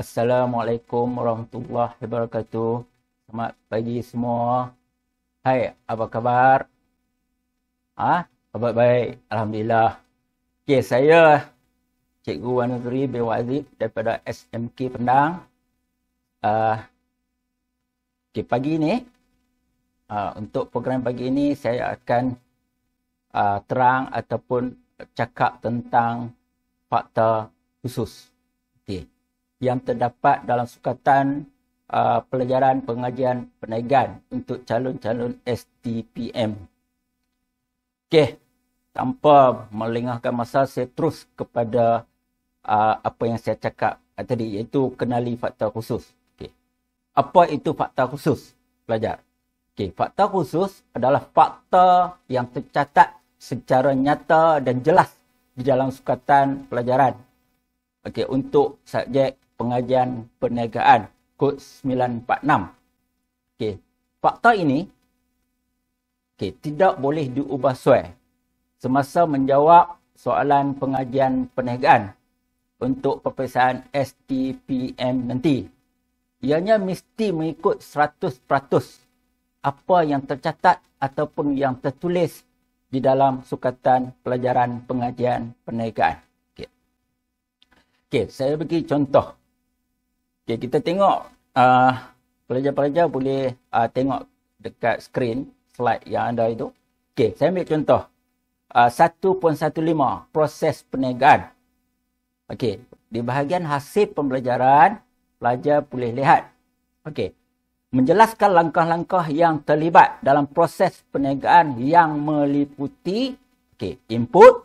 Assalamualaikum warahmatullahi wabarakatuh. Selamat pagi semua. Hai, apa khabar? Ah, ha? baik baik. Alhamdulillah. Okey, saya Cikgu Wan Nuri B. Wazib daripada SMK Pendang. Ah, uh, okay, pagi ini uh, ah, untuk program pagi ini saya akan uh, terang ataupun cakap tentang fakta khusus. Okey yang terdapat dalam sukatan uh, pelajaran pengajian perniagaan untuk calon-calon STPM. Okey, tanpa melengahkan masa, saya terus kepada uh, apa yang saya cakap uh, tadi iaitu kenali fakta khusus. Okey. Apa itu fakta khusus? Pelajar. Okey, fakta khusus adalah fakta yang tercatat secara nyata dan jelas di dalam sukatan pelajaran. Okey, untuk subjek pengajian perniagaan kod 946. Okey, fakta ini okey tidak boleh diubah suai semasa menjawab soalan pengajian perniagaan untuk peperiksaan STPM nanti. Ianya mesti mengikut 100% apa yang tercatat ataupun yang tertulis di dalam sukatan pelajaran pengajian perniagaan. Okey. Okey, saya bagi contoh. Okay, kita tengok uh, pelajar-pelajar boleh uh, tengok dekat skrin slide yang anda itu. Okay, saya ambil contoh. Uh, 1.15 proses perniagaan. Okay, di bahagian hasil pembelajaran, pelajar boleh lihat. Okay, menjelaskan langkah-langkah yang terlibat dalam proses perniagaan yang meliputi okay, input,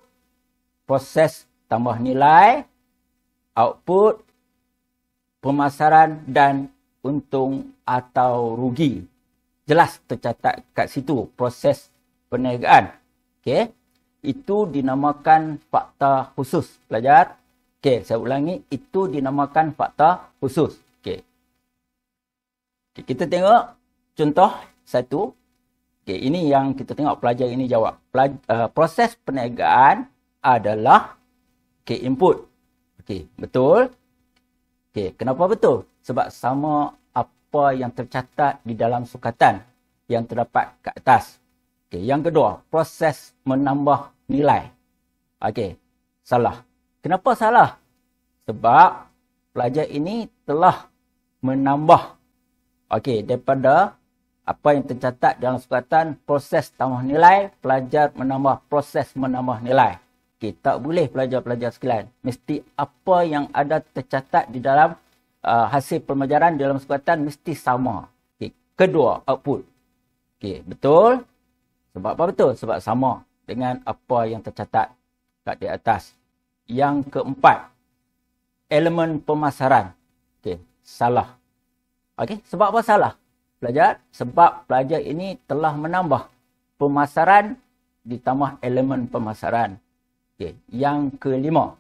proses tambah nilai, output, pemasaran dan untung atau rugi. Jelas tercatat kat situ proses perniagaan. Okey. Itu dinamakan fakta khusus pelajar. Okey, saya ulangi itu dinamakan fakta khusus. Okey. Okay, kita tengok contoh satu. Okey, ini yang kita tengok pelajar ini jawab. Pelaj uh, proses perniagaan adalah okey input. Okey, betul. Okey, kenapa betul? Sebab sama apa yang tercatat di dalam sukatan yang terdapat ke atas. Okey, yang kedua, proses menambah nilai. Okey, salah. Kenapa salah? Sebab pelajar ini telah menambah okey daripada apa yang tercatat dalam sukatan proses tambah nilai, pelajar menambah proses menambah nilai. Okey, tak boleh pelajar-pelajar sekalian. Mesti apa yang ada tercatat di dalam uh, hasil pembelajaran di dalam sekuatan mesti sama. Okey, kedua output. Okey, betul? Sebab apa betul? Sebab sama dengan apa yang tercatat kat di atas. Yang keempat, elemen pemasaran. Okey, salah. Okey, sebab apa salah? Pelajar, sebab pelajar ini telah menambah pemasaran ditambah elemen pemasaran. Okey, yang kelima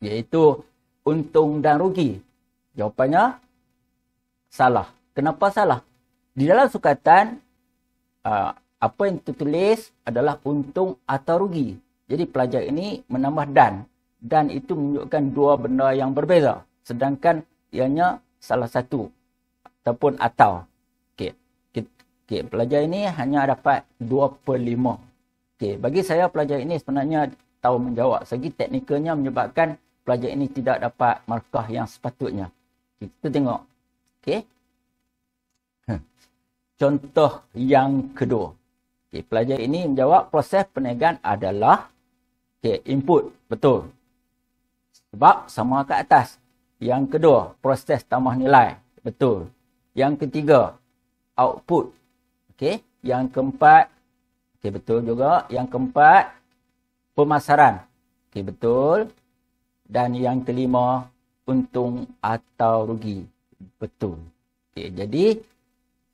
iaitu untung dan rugi. Jawapannya salah. Kenapa salah? Di dalam sukatan ah, apa yang tertulis adalah untung atau rugi. Jadi pelajar ini menambah dan dan itu menunjukkan dua benda yang berbeza sedangkan ianya salah satu ataupun atau. Okey. Okey, pelajar ini hanya dapat dua 2 lima. Okey, bagi saya pelajar ini sebenarnya tahu menjawab. Segi teknikalnya menyebabkan pelajar ini tidak dapat markah yang sepatutnya. Kita tengok. Okey. Contoh yang kedua. Okay, pelajar ini menjawab proses perniagaan adalah okay, input. Betul. Sebab sama ke atas. Yang kedua, proses tambah nilai. Betul. Yang ketiga, output. Okay. Yang keempat, okay, betul juga. Yang keempat, pemasaran. Okey betul. Dan yang kelima untung atau rugi. Betul. Okey jadi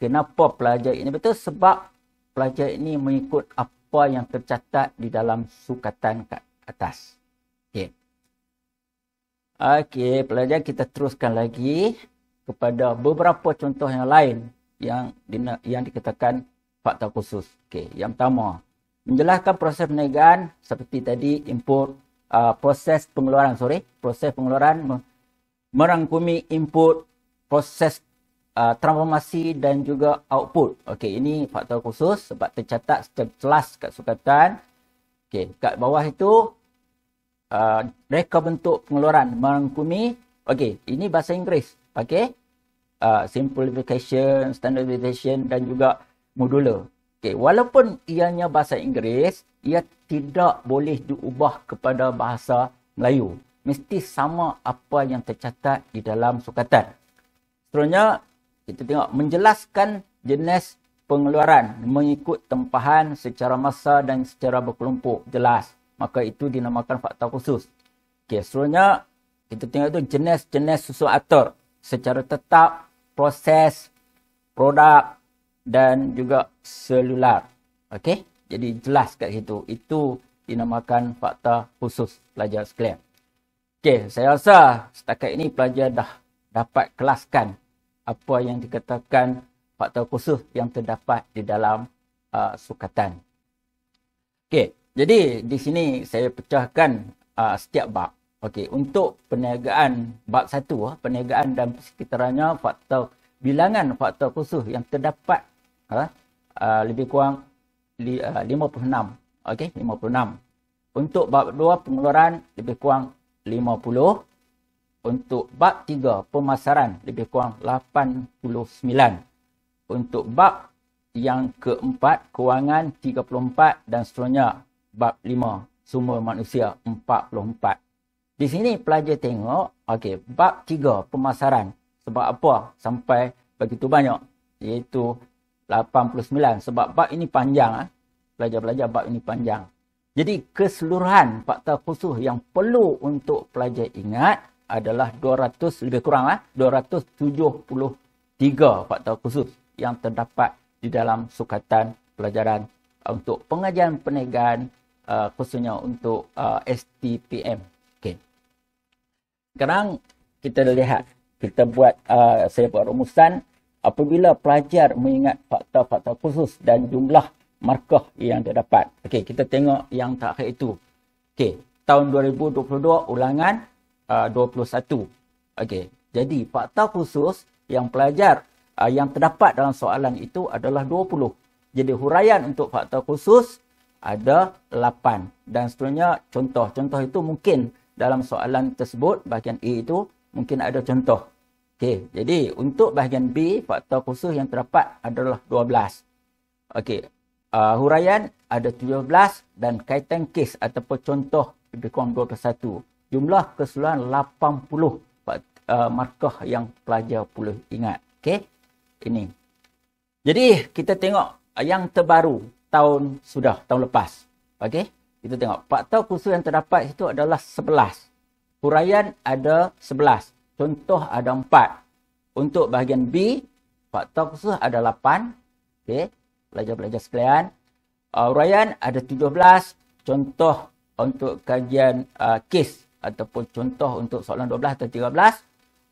kenapa pelajar ini betul sebab pelajar ini mengikut apa yang tercatat di dalam sukatan kat atas. Okey. Okey pelajar kita teruskan lagi kepada beberapa contoh yang lain yang yang dikatakan fakta khusus. Okey yang pertama menjelaskan proses perniagaan seperti tadi input uh, proses pengeluaran sorry proses pengeluaran merangkumi input proses uh, transformasi dan juga output okey ini faktor khusus sebab tercatat secara jelas kat sukatan okey kat bawah itu uh, reka bentuk pengeluaran merangkumi okey ini bahasa Inggeris okey uh, simplification standardization dan juga modular Okey, walaupun ianya bahasa Inggeris, ia tidak boleh diubah kepada bahasa Melayu. Mesti sama apa yang tercatat di dalam sukatan. Seterusnya, kita tengok menjelaskan jenis pengeluaran mengikut tempahan secara masa dan secara berkelompok jelas. Maka itu dinamakan fakta khusus. Okay, seterusnya, kita tengok itu jenis-jenis susu atur secara tetap proses produk dan juga selular. Okey. Jadi jelas kat situ. Itu dinamakan fakta khusus pelajar sekalian. Okey. Saya rasa setakat ini pelajar dah dapat kelaskan apa yang dikatakan fakta khusus yang terdapat di dalam uh, sukatan. Okey. Jadi di sini saya pecahkan uh, setiap bab. Okey. Untuk perniagaan bab satu. Uh, perniagaan dan persekitarannya fakta bilangan fakta khusus yang terdapat. Haa. Uh, uh, lebih kurang li, ah, uh, 56. Okey, 56. Untuk bab dua pengeluaran lebih kurang 50. Untuk bab tiga pemasaran lebih kurang 89. Untuk bab yang keempat kewangan 34 dan seterusnya bab lima sumber manusia 44. Di sini pelajar tengok, okey, bab tiga pemasaran. Sebab apa sampai begitu banyak? Iaitu 89 sebab bab ini panjang ah. Pelajar-pelajar bab ini panjang. Jadi keseluruhan fakta khusus yang perlu untuk pelajar ingat adalah 200 lebih kurang ah 273 fakta khusus yang terdapat di dalam sukatan pelajaran untuk pengajian perniagaan uh, khususnya untuk uh, STPM. Okey. Sekarang kita lihat kita buat uh, saya buat rumusan apabila pelajar mengingat fakta-fakta khusus dan jumlah markah yang dia dapat. Okey, kita tengok yang terakhir itu. Okey, tahun 2022 ulangan uh, 21. Okey, jadi fakta khusus yang pelajar uh, yang terdapat dalam soalan itu adalah 20. Jadi huraian untuk fakta khusus ada 8. Dan seterusnya contoh. Contoh itu mungkin dalam soalan tersebut, bahagian A itu mungkin ada contoh. Okey, jadi untuk bahagian B, faktor khusus yang terdapat adalah 12. Okey, uh, huraian ada 17 dan kaitan kes ataupun contoh lebih kurang 21. Jumlah keseluruhan 80 uh, markah yang pelajar boleh ingat. Okey, ini. Jadi, kita tengok yang terbaru tahun sudah, tahun lepas. Okey, kita tengok. Faktor khusus yang terdapat itu adalah 11. Huraian ada 11. Contoh ada empat. Untuk bahagian B, fakta khusus ada lapan. Okey. Pelajar-pelajar sekalian. Uh, uraian ada tujuh belas. Contoh untuk kajian uh, kes ataupun contoh untuk soalan dua belas atau tiga belas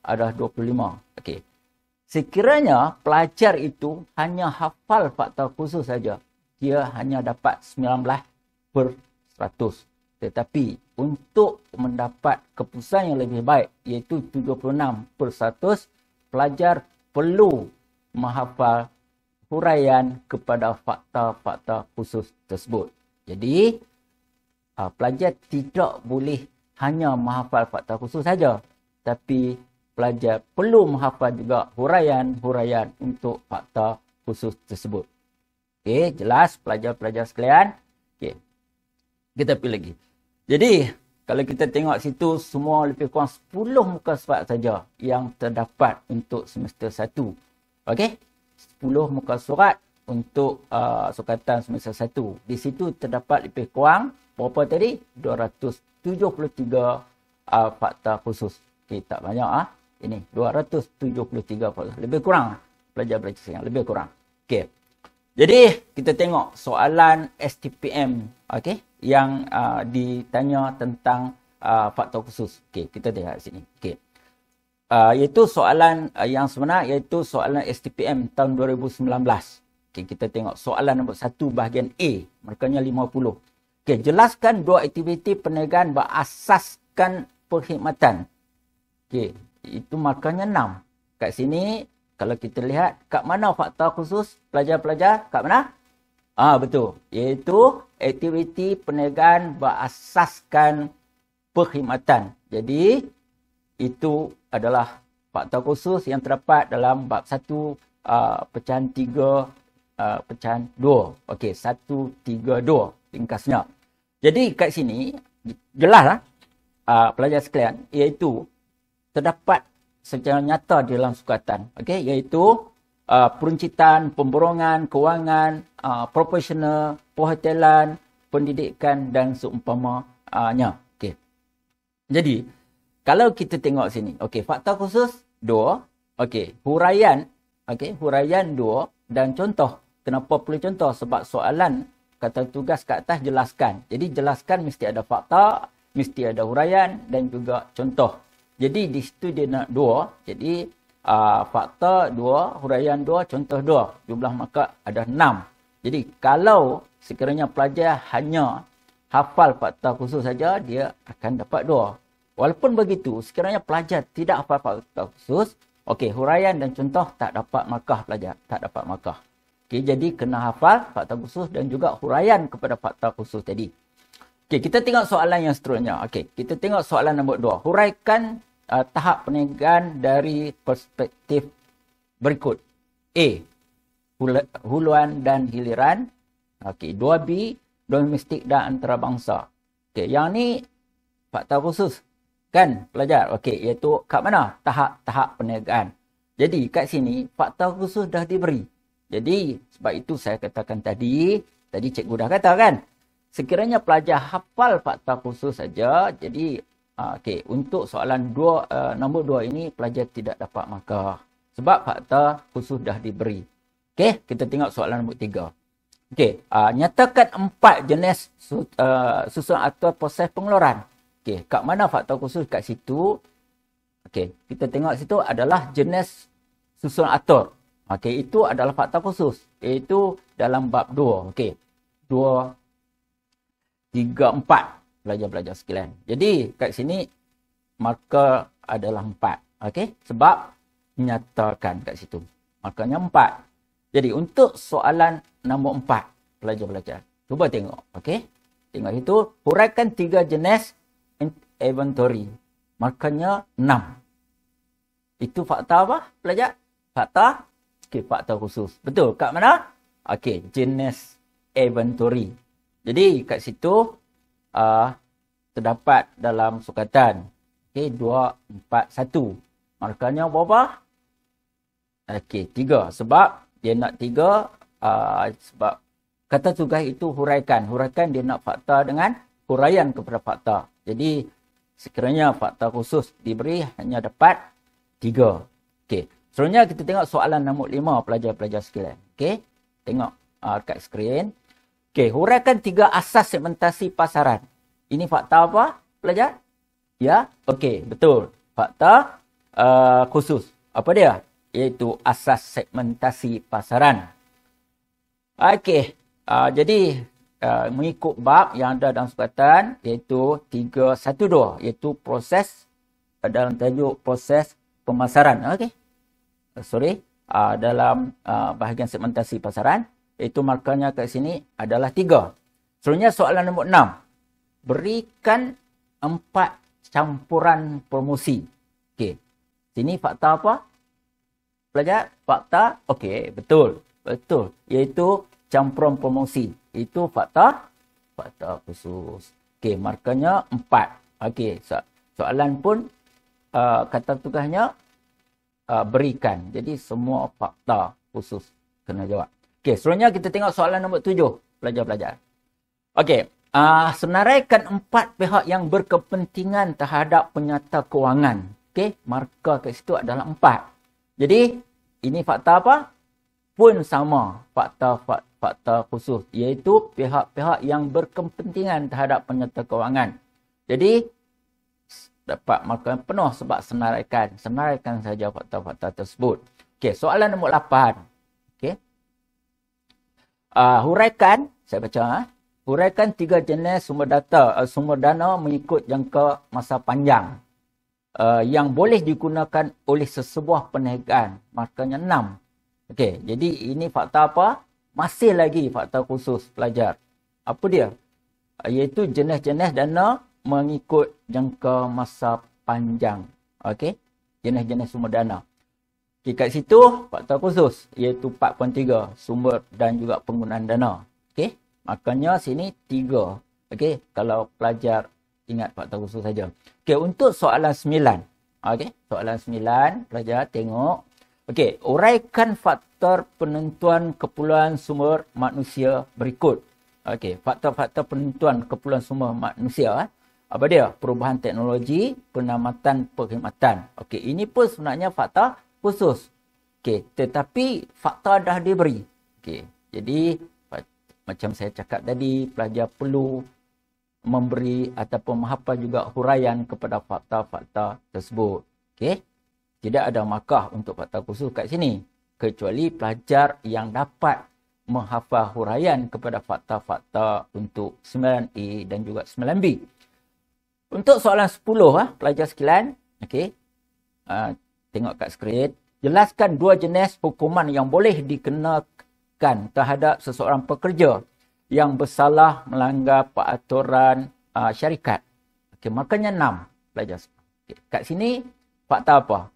ada dua puluh lima. Okey. Sekiranya pelajar itu hanya hafal fakta khusus saja, dia hanya dapat sembilan belas per seratus. Tetapi untuk mendapat keputusan yang lebih baik iaitu 76 per pelajar perlu menghafal huraian kepada fakta-fakta khusus tersebut. Jadi uh, pelajar tidak boleh hanya menghafal fakta khusus saja tapi pelajar perlu menghafal juga huraian-huraian untuk fakta khusus tersebut. Okey, jelas pelajar-pelajar sekalian? Okey. Kita pilih lagi. Jadi, kalau kita tengok situ, semua lebih kurang 10 muka surat saja yang terdapat untuk semester 1. Okey? 10 muka surat untuk uh, sukatan semester 1. Di situ terdapat lebih kurang, berapa tadi? 273 uh, fakta khusus. Okey, tak banyak ah. Ini, 273 fakta. Lebih kurang. Pelajar-pelajar ah. yang lebih kurang. Okey. Jadi kita tengok soalan STPM okey yang uh, ditanya tentang uh, faktor khusus. Okey, kita tengok sini. Okey. Uh, iaitu soalan uh, yang sebenar iaitu soalan STPM tahun 2019. Okey, kita tengok soalan nombor 1 bahagian A, markanya 50. Okey, jelaskan dua aktiviti perniagaan berasaskan perkhidmatan. Okey, itu markanya 6. Kat sini kalau kita lihat kat mana fakta khusus pelajar-pelajar kat mana? Ah betul iaitu aktiviti perniagaan berasaskan perkhidmatan. Jadi itu adalah fakta khusus yang terdapat dalam bab 1 uh, ah, pecahan tiga uh, pecahan dua. Okey satu tiga dua. ringkasnya. Jadi kat sini jelaslah uh, ah, pelajar sekalian iaitu terdapat secara nyata di dalam sukatan. Okey, iaitu uh, peruncitan, pemborongan, kewangan, uh, profesional, perhotelan, pendidikan dan seumpamanya. Okey. Jadi, kalau kita tengok sini, okey, fakta khusus 2, okey, huraian, okey, huraian 2 dan contoh. Kenapa perlu contoh? Sebab soalan kata tugas kat atas jelaskan. Jadi jelaskan mesti ada fakta, mesti ada huraian dan juga contoh. Jadi di situ dia nak dua. Jadi uh, ah, fakta dua, huraian dua, contoh dua. Jumlah maka ada enam. Jadi kalau sekiranya pelajar hanya hafal fakta khusus saja, dia akan dapat dua. Walaupun begitu, sekiranya pelajar tidak hafal fakta khusus, okey, huraian dan contoh tak dapat markah pelajar. Tak dapat markah. Okay, jadi kena hafal fakta khusus dan juga huraian kepada fakta khusus tadi. Okey, kita tengok soalan yang seterusnya. Okey, kita tengok soalan nombor dua. Huraikan uh, tahap perniagaan dari perspektif berikut. A. Huluan dan hiliran. Okey, dua b Domestik dan antarabangsa. Okey, yang ni fakta khusus. Kan, pelajar? Okey, iaitu kat mana tahap-tahap perniagaan. Jadi, kat sini fakta khusus dah diberi. Jadi, sebab itu saya katakan tadi, tadi cikgu dah kata kan, sekiranya pelajar hafal fakta khusus saja jadi uh, ah, okey untuk soalan dua uh, nombor dua ini pelajar tidak dapat maka sebab fakta khusus dah diberi okey kita tengok soalan nombor tiga okey uh, ah, nyatakan empat jenis su uh, susun atau proses pengeluaran okey kat mana fakta khusus kat situ okey kita tengok situ adalah jenis susun atur okey itu adalah fakta khusus iaitu dalam bab 2 okey 2 tiga, empat pelajar-pelajar sekalian. Jadi kat sini maka adalah empat. Okey, sebab nyatakan kat situ. Makanya empat. Jadi untuk soalan nombor empat pelajar-pelajar. Cuba tengok. Okey, tengok itu. Huraikan tiga jenis inventory. Makanya enam. Itu fakta apa pelajar? Fakta? Okey, fakta khusus. Betul. Kat mana? Okey, jenis inventory. Jadi kat situ uh, terdapat dalam sukatan okey dua empat satu Markahnya berapa? Okey, tiga sebab dia nak tiga uh, sebab kata tugas itu huraikan. Huraikan dia nak fakta dengan huraian kepada fakta. Jadi sekiranya fakta khusus diberi hanya dapat tiga. Okey. selanjutnya kita tengok soalan nombor lima pelajar-pelajar sekalian. Okey. Tengok uh, kat skrin. Okey, huraikan tiga asas segmentasi pasaran. Ini fakta apa, pelajar? Ya, okey, betul. Fakta uh, khusus. Apa dia? Iaitu asas segmentasi pasaran. Okey, uh, jadi uh, mengikut bab yang ada dalam sukatan iaitu 312 iaitu proses uh, dalam tajuk proses pemasaran. Okey, uh, sorry. Uh, dalam uh, bahagian segmentasi pasaran 312. Itu markahnya kat sini adalah tiga. Selanjutnya soalan nombor enam. Berikan empat campuran promosi. Okey. Sini fakta apa? Pelajar, fakta. Okey, betul. Betul. Iaitu campuran promosi. Itu fakta. Fakta khusus. Okey, markahnya empat. Okey, so, soalan pun uh, kata tugasnya uh, berikan. Jadi semua fakta khusus kena jawab. Okey, selanjutnya kita tengok soalan nombor tujuh, pelajar-pelajar. Okey, uh, ah, senaraikan empat pihak yang berkepentingan terhadap penyata kewangan. Okey, markah kat situ adalah empat. Jadi, ini fakta apa? Pun sama fakta-fakta khusus. Iaitu pihak-pihak yang berkepentingan terhadap penyata kewangan. Jadi, dapat markah penuh sebab senaraikan. Senaraikan saja fakta-fakta tersebut. Okey, soalan nombor lapan. Okey uh, huraikan saya baca ha? huraikan tiga jenis sumber data uh, sumber dana mengikut jangka masa panjang uh, yang boleh digunakan oleh sesebuah perniagaan markanya enam okey jadi ini fakta apa masih lagi fakta khusus pelajar apa dia uh, iaitu jenis-jenis dana mengikut jangka masa panjang okey jenis-jenis sumber dana Okey, kat situ faktor khusus iaitu 4.3 sumber dan juga penggunaan dana. Okey, makanya sini 3. Okey, kalau pelajar ingat faktor khusus saja. Okey, untuk soalan 9. Okey, soalan 9 pelajar tengok. Okey, uraikan faktor penentuan kepulauan sumber manusia berikut. Okey, faktor-faktor penentuan kepulauan sumber manusia. Eh. Apa dia? Perubahan teknologi, penamatan perkhidmatan. Okey, ini pun sebenarnya fakta khusus. Okey, tetapi fakta dah diberi. Okey. Jadi macam saya cakap tadi, pelajar perlu memberi ataupun menghafal juga huraian kepada fakta-fakta tersebut. Okey. Tidak ada makah untuk fakta khusus kat sini kecuali pelajar yang dapat menghafal huraian kepada fakta-fakta untuk 9A dan juga 9B. Untuk soalan 10 ah, pelajar sekalian, okay. Ah, tengok kat skrin. Jelaskan dua jenis hukuman yang boleh dikenakan terhadap seseorang pekerja yang bersalah melanggar peraturan uh, syarikat. Okey, makanya enam pelajar. Okay. Kat sini fakta apa?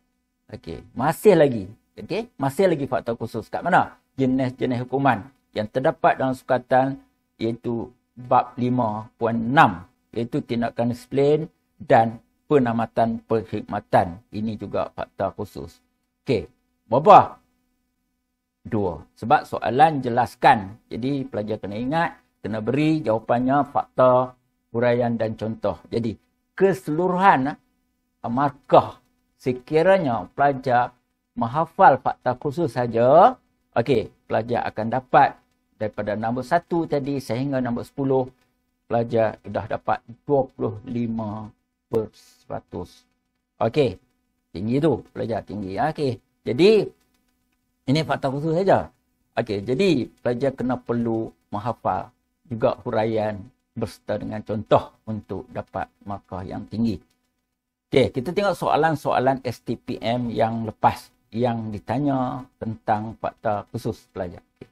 Okey, masih lagi. Okey, masih lagi fakta khusus. Kat mana? Jenis-jenis hukuman yang terdapat dalam sukatan iaitu bab 5.6 iaitu tindakan disiplin dan penamatan perkhidmatan. Ini juga fakta khusus. Okey. Berapa? Dua. Sebab soalan jelaskan. Jadi pelajar kena ingat, kena beri jawapannya fakta, huraian dan contoh. Jadi keseluruhan ah, markah sekiranya pelajar menghafal fakta khusus saja, okey, pelajar akan dapat daripada nombor satu tadi sehingga nombor sepuluh, pelajar sudah dapat 25 puluh Peratus, Okey. Tinggi tu. Pelajar tinggi. Okey. Jadi, ini fakta khusus saja. Okey. Jadi, pelajar kena perlu menghafal juga huraian berserta dengan contoh untuk dapat markah yang tinggi. Okey. Kita tengok soalan-soalan STPM yang lepas yang ditanya tentang fakta khusus pelajar. Okay.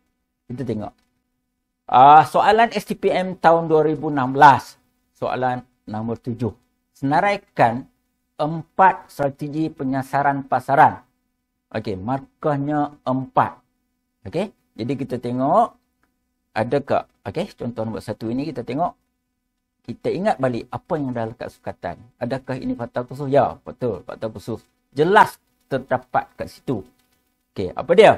Kita tengok. Uh, soalan STPM tahun 2016. Soalan nombor tujuh senaraikan empat strategi penyasaran pasaran. Okey, markahnya empat. Okey, jadi kita tengok adakah, okey, contoh nombor satu ini kita tengok. Kita ingat balik apa yang dah dekat sukatan. Adakah ini fakta khusus? Ya, betul. Fakta khusus jelas terdapat kat situ. Okey, apa dia?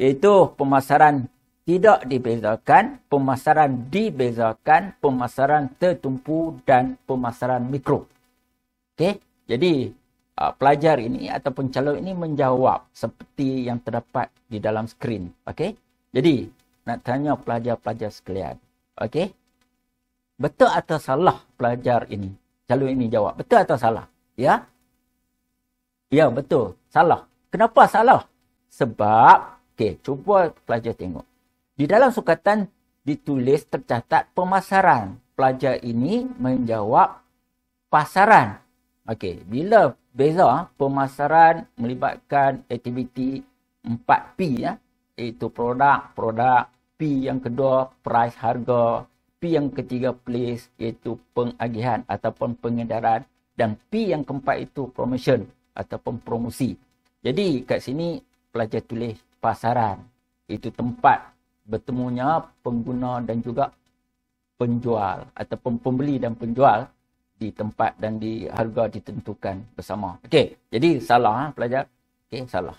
Iaitu pemasaran tidak dibezakan, pemasaran dibezakan, pemasaran tertumpu dan pemasaran mikro. Okey, jadi uh, pelajar ini ataupun calon ini menjawab seperti yang terdapat di dalam skrin. Okey, jadi nak tanya pelajar-pelajar sekalian. Okey, betul atau salah pelajar ini? Calon ini jawab, betul atau salah? Ya, ya betul, salah. Kenapa salah? Sebab, okey, cuba pelajar tengok. Di dalam sukatan ditulis tercatat pemasaran. Pelajar ini menjawab pasaran. Okey, bila beza ah, pemasaran melibatkan aktiviti 4P ya, ah, iaitu produk, produk, P yang kedua price harga, P yang ketiga place iaitu pengagihan ataupun pengedaran dan P yang keempat itu promotion ataupun promosi. Jadi kat sini pelajar tulis pasaran itu tempat bertemunya pengguna dan juga penjual ataupun pembeli dan penjual di tempat dan di harga ditentukan bersama. Okey, jadi salah ha, pelajar. Okey, salah.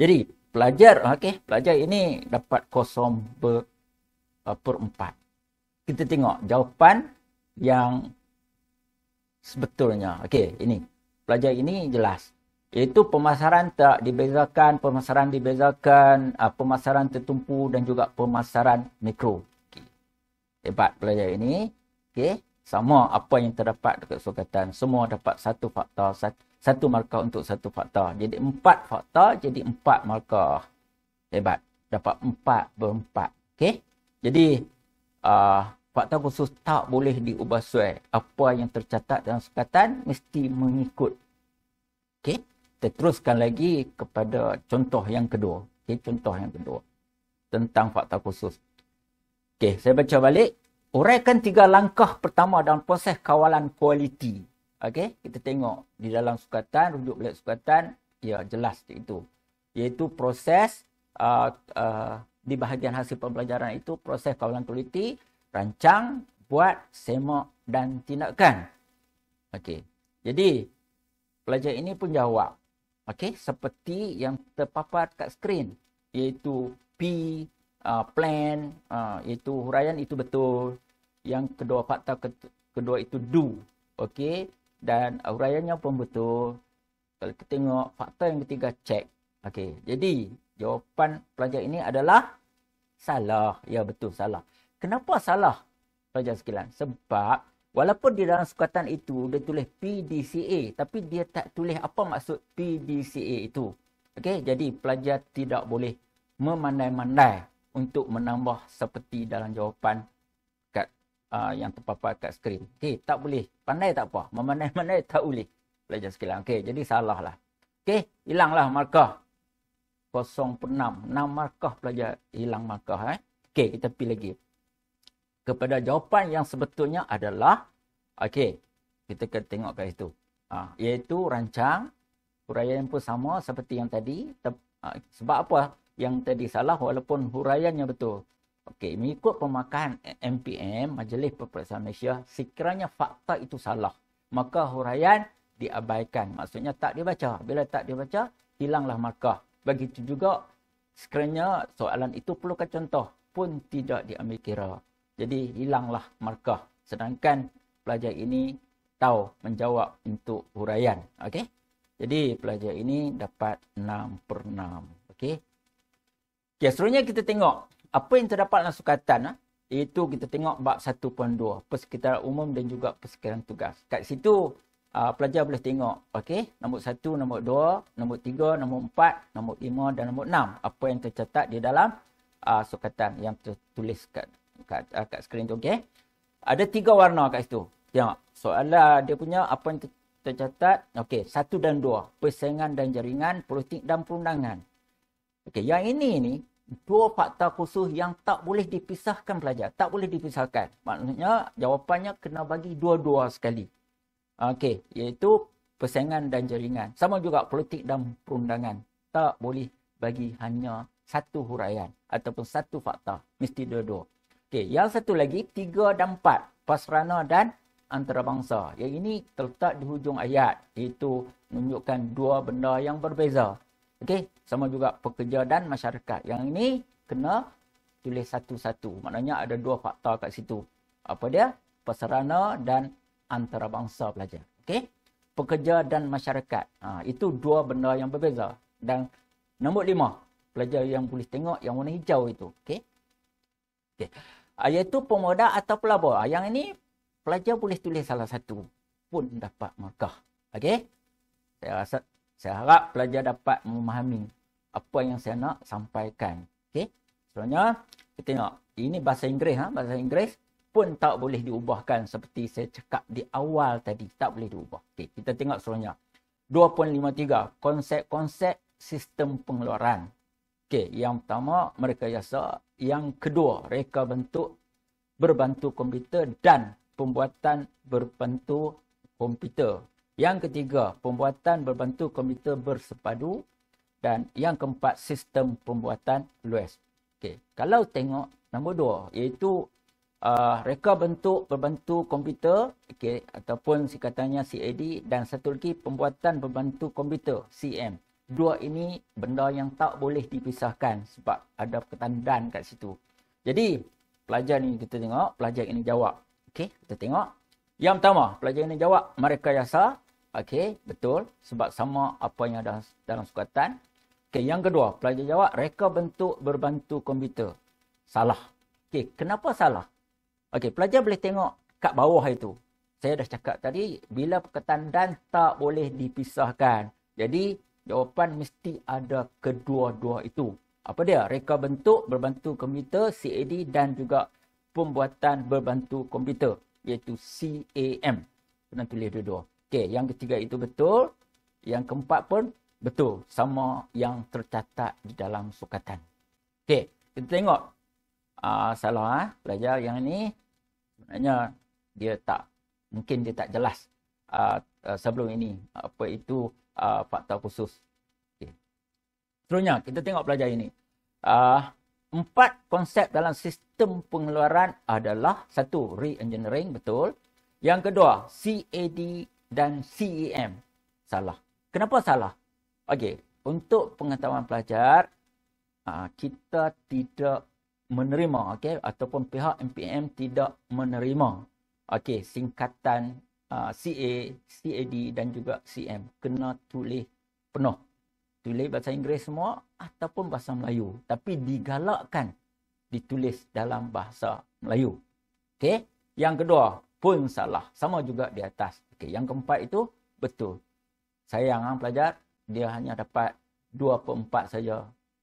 Jadi pelajar, ha, okey, pelajar ini dapat kosong ber, uh, per empat. Kita tengok jawapan yang sebetulnya. Okey, ini. Pelajar ini jelas. Iaitu pemasaran tak dibezakan, pemasaran dibezakan, uh, pemasaran tertumpu dan juga pemasaran mikro. Okay. Hebat pelajar ini. Okey sama apa yang terdapat dekat surah semua dapat satu fakta satu, satu markah untuk satu fakta jadi empat fakta jadi empat markah hebat dapat empat berempat okey jadi uh, fakta khusus tak boleh diubah suai apa yang tercatat dalam surah mesti mengikut okey kita teruskan lagi kepada contoh yang kedua okey contoh yang kedua tentang fakta khusus okey saya baca balik uraikan tiga langkah pertama dalam proses kawalan kualiti. Okey, kita tengok di dalam sukatan, rujuk balik sukatan, ya jelas itu. Iaitu proses uh, uh, di bahagian hasil pembelajaran itu, proses kawalan kualiti, rancang, buat, semak dan tindakan. Okey, jadi pelajar ini pun jawab. Okey, seperti yang terpapar kat skrin, iaitu P, uh, plan uh, iaitu huraian itu betul yang kedua fakta kedua itu do okey dan uh, huraiannya pun betul kalau kita tengok fakta yang ketiga check okey jadi jawapan pelajar ini adalah salah ya betul salah kenapa salah pelajar sekalian sebab Walaupun di dalam sukatan itu dia tulis PDCA tapi dia tak tulis apa maksud PDCA itu. Okey, jadi pelajar tidak boleh memandai-mandai untuk menambah seperti dalam jawapan kat uh, yang terpapar kat skrin. Okey, tak boleh. Pandai tak apa. Memandai-mandai tak boleh. Belajar sekilas. Okey, jadi salah lah. Okey, hilanglah markah. 0 6. markah pelajar hilang markah. Eh. Okey, kita pergi lagi. Kepada jawapan yang sebetulnya adalah. Okey, kita akan tengok kat situ. Uh, iaitu rancang. Huraian pun sama seperti yang tadi. Te- uh, ah, sebab apa? yang tadi salah walaupun huraiannya betul. Okey, mengikut pemakaian MPM, Majlis Perperiksaan Malaysia, sekiranya fakta itu salah, maka huraian diabaikan. Maksudnya tak dibaca. Bila tak dibaca, hilanglah markah. Begitu juga sekiranya soalan itu perlukan contoh pun tidak diambil kira. Jadi hilanglah markah. Sedangkan pelajar ini tahu menjawab untuk huraian. Okey? Jadi pelajar ini dapat 6 per 6. Okey? Okey, seterusnya kita tengok apa yang terdapat dalam sukatan ah, itu kita tengok bab 1.2 persekitaran umum dan juga persekitaran tugas. Kat situ uh, pelajar boleh tengok okey, nombor satu, nombor dua, nombor tiga, nombor empat, nombor lima dan nombor enam apa yang tercatat di dalam uh, sukatan yang tertulis kat kat, uh, kat skrin tu okey. Ada tiga warna kat situ. Tengok. Soalan dia punya apa yang tercatat? Okey, satu dan dua persaingan dan jaringan, politik dan perundangan. Okey, yang ini ni dua fakta khusus yang tak boleh dipisahkan pelajar. Tak boleh dipisahkan. Maknanya jawapannya kena bagi dua-dua sekali. Okey, iaitu persaingan dan jaringan. Sama juga politik dan perundangan. Tak boleh bagi hanya satu huraian ataupun satu fakta. Mesti dua-dua. Okey, yang satu lagi, tiga dan empat. Pasrana dan antarabangsa. Yang ini terletak di hujung ayat. Iaitu menunjukkan dua benda yang berbeza. Okey, sama juga pekerja dan masyarakat. Yang ini kena tulis satu-satu. Maknanya ada dua fakta kat situ. Apa dia? Peserana dan antarabangsa pelajar. Okey. Pekerja dan masyarakat. Ha, itu dua benda yang berbeza. Dan nombor lima. Pelajar yang boleh tengok yang warna hijau itu. Okey. Okay. Ah, iaitu pemodal atau pelabur. Ah, yang ini pelajar boleh tulis salah satu pun dapat markah. Okey. Saya rasa saya harap pelajar dapat memahami apa yang saya nak sampaikan. Okey. soalnya kita tengok. Ini bahasa Inggeris. Ha? Bahasa Inggeris pun tak boleh diubahkan seperti saya cakap di awal tadi. Tak boleh diubah. Okey. Kita tengok soalnya 2.53. Konsep-konsep sistem pengeluaran. Okey. Yang pertama, mereka jasa. Yang kedua, reka bentuk berbantu komputer dan pembuatan berbantu komputer. Yang ketiga, pembuatan berbentuk komputer bersepadu. Dan yang keempat, sistem pembuatan luas. Okay. Kalau tengok nombor dua, iaitu uh, reka bentuk berbentuk komputer okay, ataupun si katanya CAD dan satu lagi pembuatan berbentuk komputer CM. Dua ini benda yang tak boleh dipisahkan sebab ada ketandaan kat situ. Jadi, pelajar ni kita tengok, pelajar ini jawab. Okay, kita tengok. Yang pertama, pelajar ini jawab mereka yasa. Okey, betul. Sebab sama apa yang ada dalam sukatan. Okey, yang kedua, pelajar jawab reka bentuk berbantu komputer. Salah. Okey, kenapa salah? Okey, pelajar boleh tengok kat bawah itu. Saya dah cakap tadi, bila perkataan dan tak boleh dipisahkan. Jadi, jawapan mesti ada kedua-dua itu. Apa dia? Reka bentuk berbantu komputer, CAD dan juga pembuatan berbantu komputer iaitu CAM. Pernah tulis dua-dua. Okey, yang ketiga itu betul. Yang keempat pun betul. Sama yang tercatat di dalam sukatan. Okey, kita tengok. Uh, salah lah. Ha? Belajar yang ini. Sebenarnya dia tak, mungkin dia tak jelas uh, uh, sebelum ini. Apa itu uh, fakta khusus. Okey. Seterusnya, kita tengok pelajar ini. Uh, empat konsep dalam sistem pengeluaran adalah satu re-engineering betul yang kedua CAD dan CEM salah kenapa salah okey untuk pengetahuan pelajar ah, kita tidak menerima okey ataupun pihak MPM tidak menerima okey singkatan ah, CA CAD dan juga CM kena tulis penuh tulis bahasa Inggeris semua ataupun bahasa Melayu. Tapi digalakkan ditulis dalam bahasa Melayu. Okey. Yang kedua pun salah. Sama juga di atas. Okey. Yang keempat itu betul. Sayang ha, pelajar. Dia hanya dapat 2 per 4 saja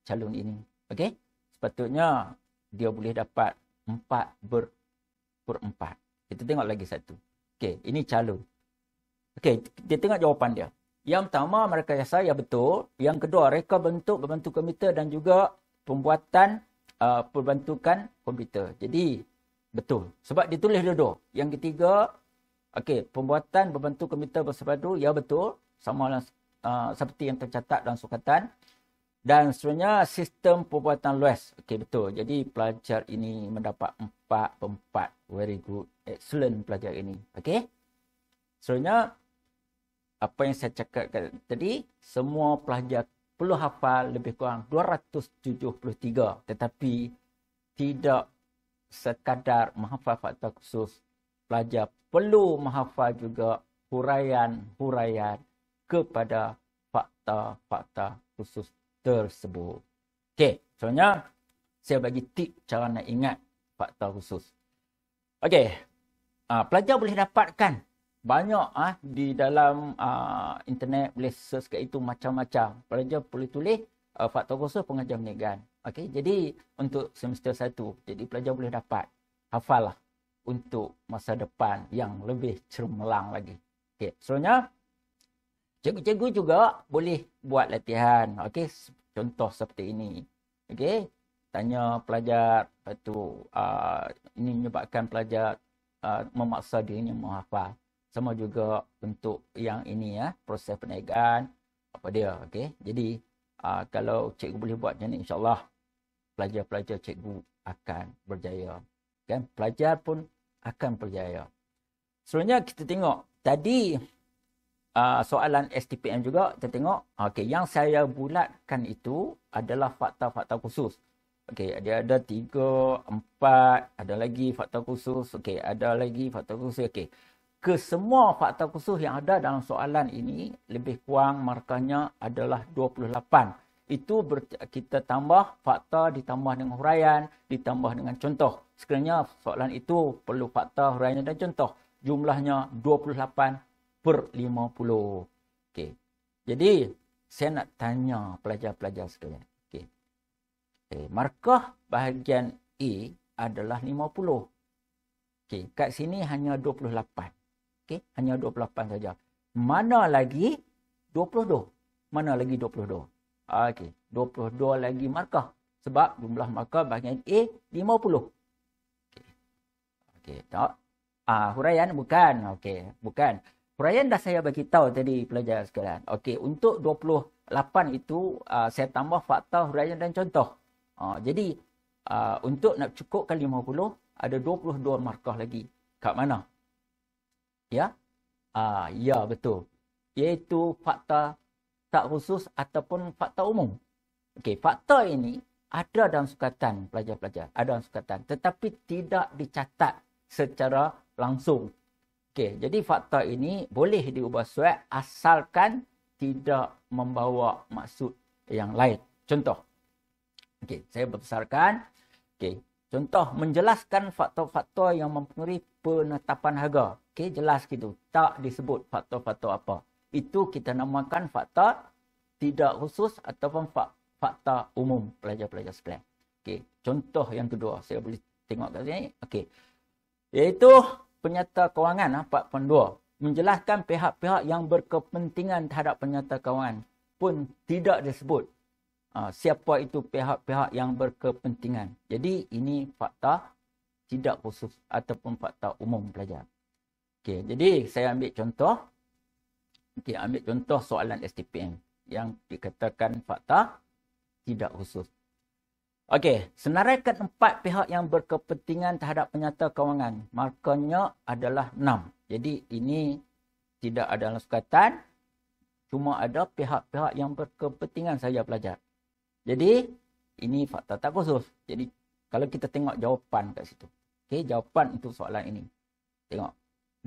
calon ini. Okey. Sepatutnya dia boleh dapat 4 ber, per 4. Kita tengok lagi satu. Okey. Ini calon. Okey. Kita tengok jawapan dia. Yang pertama, mereka rasa yang betul. Yang kedua, mereka bentuk pembantu komputer dan juga pembuatan uh, pembantukan komputer. Jadi, betul. Sebab ditulis dua Yang ketiga, okay, pembuatan pembantu komputer bersepadu, ya betul. Sama lah, uh, seperti yang tercatat dalam sukatan. Dan sebenarnya sistem pembuatan luas. okay betul. Jadi pelajar ini mendapat 4 per 4. Very good. Excellent pelajar ini. Okay. Sebenarnya apa yang saya cakap tadi, semua pelajar perlu hafal lebih kurang 273 tetapi tidak sekadar menghafal fakta khusus pelajar perlu menghafal juga huraian-huraian kepada fakta-fakta khusus tersebut. Okey, soalnya saya bagi tip cara nak ingat fakta khusus. Okey, ah, pelajar boleh dapatkan banyak ah ha, di dalam uh, internet boleh search kat itu macam-macam. Pelajar boleh tulis uh, ah, fakta kuasa pengajar perniagaan. Okey, jadi untuk semester satu, jadi pelajar boleh dapat hafal lah untuk masa depan yang lebih cermelang lagi. Okey, seterusnya cikgu-cikgu juga boleh buat latihan. Okey, contoh seperti ini. Okey, tanya pelajar lepas tu ah, ini menyebabkan pelajar uh, memaksa dirinya menghafal sama juga untuk yang ini ya proses perniagaan apa dia okey jadi uh, kalau cikgu boleh buat macam ni insyaallah pelajar-pelajar cikgu akan berjaya kan pelajar pun akan berjaya selalunya kita tengok tadi uh, soalan STPM juga kita tengok okey yang saya bulatkan itu adalah fakta-fakta khusus okey dia ada 3 4 ada lagi fakta khusus okey ada lagi fakta khusus okey ke semua fakta khusus yang ada dalam soalan ini lebih kurang markahnya adalah 28. Itu kita tambah fakta ditambah dengan huraian ditambah dengan contoh. Sekiranya soalan itu perlu fakta, huraian dan contoh. Jumlahnya 28 per 50. Okey. Jadi saya nak tanya pelajar-pelajar sekalian. Okey. Okay. Markah bahagian A adalah 50. Okey, kat sini hanya 28. Okay, hanya 28 saja. Mana lagi 22? Mana lagi 22? Ah, okey, 22 lagi markah. Sebab jumlah markah bahagian A 50. Okey. Okey, tak. Ah, huraian bukan. Okey, bukan. Huraian dah saya bagi tahu tadi pelajar sekalian. Okey, untuk 28 itu uh, saya tambah fakta huraian dan contoh. Uh, jadi uh, untuk nak cukupkan 50 ada 22 markah lagi. Kat mana? ya ah ya betul iaitu fakta tak khusus ataupun fakta umum okey fakta ini ada dalam sukatan pelajar-pelajar ada dalam sukatan tetapi tidak dicatat secara langsung okey jadi fakta ini boleh diubah surat asalkan tidak membawa maksud yang lain contoh okey saya berbesarkan okey Contoh menjelaskan faktor-faktor yang mempengaruhi penetapan harga. Okey, jelas gitu. Tak disebut faktor-faktor apa. Itu kita namakan fakta tidak khusus ataupun fakta umum pelajar-pelajar sekalian. Okey, contoh yang kedua saya boleh tengok kat sini. Okey. Iaitu penyata kewangan 4.2 ah, menjelaskan pihak-pihak yang berkepentingan terhadap penyata kewangan pun tidak disebut Ah, siapa itu pihak-pihak yang berkepentingan. Jadi ini fakta tidak khusus ataupun fakta umum pelajar. Okey, jadi saya ambil contoh. Okey, ambil contoh soalan STPM yang dikatakan fakta tidak khusus. Okey, senaraikan empat pihak yang berkepentingan terhadap penyata kewangan. Markanya adalah enam. Jadi ini tidak ada dalam sukatan. Cuma ada pihak-pihak yang berkepentingan saja pelajar. Jadi, ini fakta tak khusus. Jadi, kalau kita tengok jawapan kat situ. Okey, jawapan untuk soalan ini. Tengok.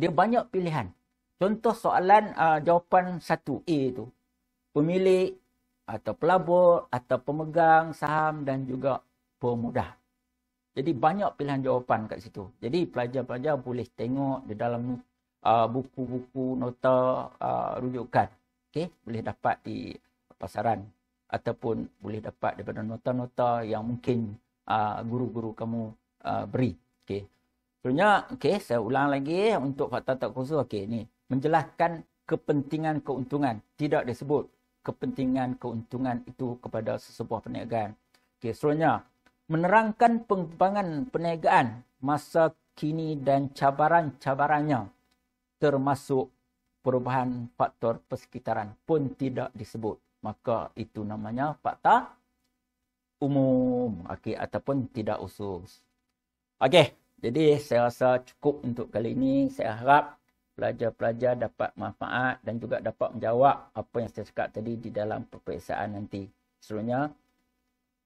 Dia banyak pilihan. Contoh soalan uh, jawapan 1A itu. Pemilik atau pelabur atau pemegang saham dan juga pemudah. Jadi, banyak pilihan jawapan kat situ. Jadi, pelajar-pelajar boleh tengok di dalam uh, buku-buku uh, nota uh, rujukan. Okey, boleh dapat di pasaran ataupun boleh dapat daripada nota-nota yang mungkin ah, guru-guru uh, kamu uh, beri. Okey. Sebenarnya, okey, saya ulang lagi untuk fakta tak kuasa. Okey, ni. Menjelaskan kepentingan keuntungan. Tidak disebut kepentingan keuntungan itu kepada sesebuah perniagaan. Okey, seterusnya. Menerangkan pengembangan perniagaan masa kini dan cabaran-cabarannya termasuk perubahan faktor persekitaran pun tidak disebut maka itu namanya fakta umum okay, ataupun tidak usus. Okey, jadi saya rasa cukup untuk kali ini. Saya harap pelajar-pelajar dapat manfaat dan juga dapat menjawab apa yang saya cakap tadi di dalam peperiksaan nanti. Seluruhnya,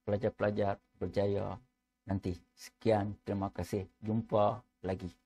pelajar-pelajar berjaya nanti. Sekian, terima kasih. Jumpa lagi.